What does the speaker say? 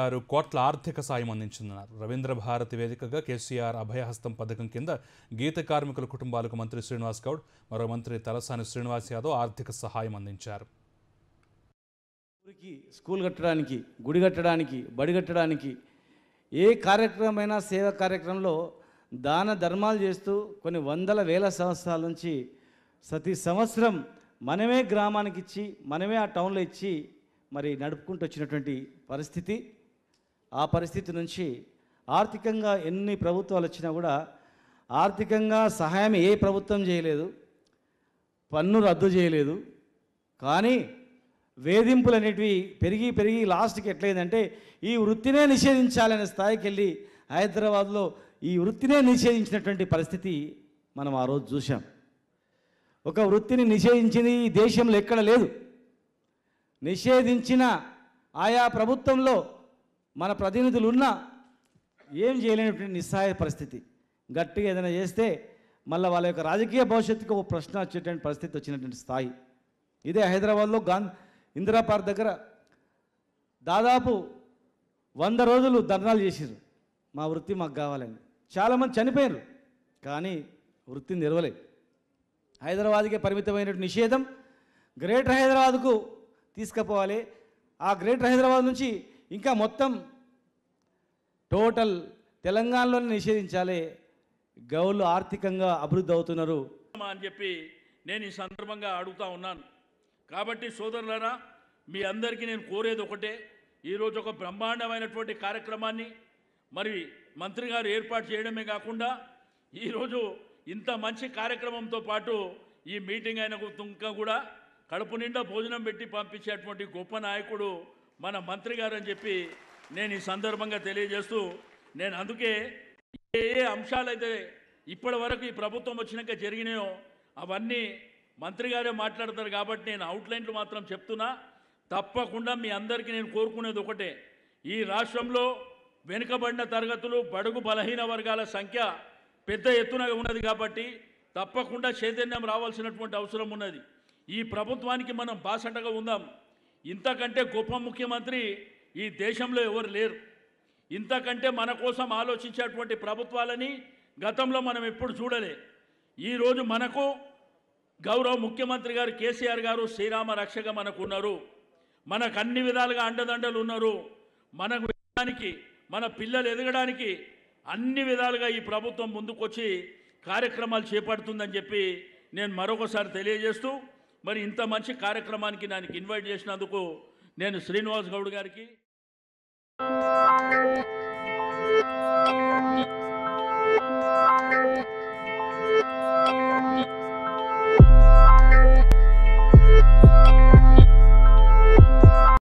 ఆరు కోట్ల ఆర్థిక సాయం అందించిందన్నారు రవీంద్ర భారతి వేదికగా కేసీఆర్ అభయహస్తం పథకం కింద గీత కార్మికుల కుటుంబాలకు మంత్రి శ్రీనివాస్ గౌడ్ మరో మంత్రి తలసాని శ్రీనివాస్ యాదవ్ ఆర్థిక సహాయం అందించారు స్కూల్ కట్టడానికి గుడి కట్టడానికి బడి కట్టడానికి ఏ కార్యక్రమమైనా సేవ కార్యక్రమంలో దాన ధర్మాలు చేస్తూ కొన్ని వందల వేల సంవత్సరాల నుంచి ప్రతి సంవత్సరం మనమే గ్రామానికి ఇచ్చి మనమే ఆ టౌన్లో ఇచ్చి మరి నడుపుకుంటూ వచ్చినటువంటి పరిస్థితి ఆ పరిస్థితి నుంచి ఆర్థికంగా ఎన్ని ప్రభుత్వాలు వచ్చినా కూడా ఆర్థికంగా సహాయం ఏ ప్రభుత్వం చేయలేదు పన్ను రద్దు చేయలేదు కానీ వేధింపులు అనేటివి పెరిగి పెరిగి లాస్ట్కి ఎట్లయిందంటే ఈ వృత్తినే నిషేధించాలనే స్థాయికి వెళ్ళి హైదరాబాద్లో ఈ వృత్తినే నిషేధించినటువంటి పరిస్థితి మనం ఆ రోజు చూసాం ఒక వృత్తిని నిషేధించింది ఈ దేశంలో ఎక్కడ లేదు నిషేధించిన ఆయా ప్రభుత్వంలో మన ప్రతినిధులు ఉన్నా ఏం చేయలేనటువంటి నిస్సహాయ పరిస్థితి గట్టిగా ఏదైనా చేస్తే మళ్ళీ వాళ్ళ యొక్క రాజకీయ భవిష్యత్తుకు ఒక ప్రశ్న వచ్చేటువంటి పరిస్థితి వచ్చినటువంటి స్థాయి ఇదే హైదరాబాద్లో గాంధీ ఇందిరాపార్క్ దగ్గర దాదాపు వంద రోజులు ధర్నాలు చేశారు మా వృత్తి మాకు కావాలని చాలామంది చనిపోయారు కానీ వృత్తి నిలవలేదు హైదరాబాద్కి పరిమితమైన నిషేధం గ్రేటర్ హైదరాబాద్కు తీసుకుపోవాలి ఆ గ్రేటర్ హైదరాబాద్ నుంచి ఇంకా మొత్తం టోటల్ తెలంగాణలోనే నిషేధించాలి గౌలు ఆర్థికంగా అభివృద్ధి అవుతున్నారు అని చెప్పి నేను ఈ సందర్భంగా అడుగుతా ఉన్నాను కాబట్టి సోదరులారా మీ అందరికీ నేను కోరేది ఒకటే ఈరోజు ఒక బ్రహ్మాండమైనటువంటి కార్యక్రమాన్ని మరి మంత్రి గారు ఏర్పాటు చేయడమే కాకుండా ఈరోజు ఇంత మంచి కార్యక్రమంతో పాటు ఈ మీటింగ్ అయిన తుంక కూడా కడుపు నిండా భోజనం పెట్టి పంపించేటువంటి గొప్ప నాయకుడు మన మంత్రి గారు అని చెప్పి నేను ఈ సందర్భంగా తెలియజేస్తూ నేను అందుకే ఏ ఏ అంశాలైతే ఇప్పటి వరకు ఈ ప్రభుత్వం వచ్చినాక జరిగినాయో అవన్నీ మంత్రి గారే మాట్లాడతారు కాబట్టి నేను అవుట్లైన్లు మాత్రం చెప్తున్నా తప్పకుండా మీ అందరికీ నేను కోరుకునేది ఒకటే ఈ రాష్ట్రంలో వెనుకబడిన తరగతులు బడుగు బలహీన వర్గాల సంఖ్య పెద్ద ఎత్తున ఉన్నది కాబట్టి తప్పకుండా చైతన్యం రావాల్సినటువంటి అవసరం ఉన్నది ఈ ప్రభుత్వానికి మనం బాసటగా ఉందాం ఇంతకంటే గొప్ప ముఖ్యమంత్రి ఈ దేశంలో ఎవరు లేరు ఇంతకంటే మన కోసం ఆలోచించేటువంటి ప్రభుత్వాలని గతంలో మనం ఎప్పుడు చూడలే ఈరోజు మనకు గౌరవ ముఖ్యమంత్రి గారు కేసీఆర్ గారు శ్రీరామ రక్షక మనకు ఉన్నారు మనకు అన్ని విధాలుగా అండదండలు ఉన్నారు మనకు వెళ్ళడానికి మన పిల్లలు ఎదగడానికి అన్ని విధాలుగా ఈ ప్రభుత్వం ముందుకొచ్చి కార్యక్రమాలు చేపడుతుందని చెప్పి నేను మరొకసారి తెలియజేస్తూ మరి ఇంత మంచి కార్యక్రమానికి నాకు ఇన్వైట్ చేసినందుకు నేను శ్రీనివాస్ గౌడ్ గారికి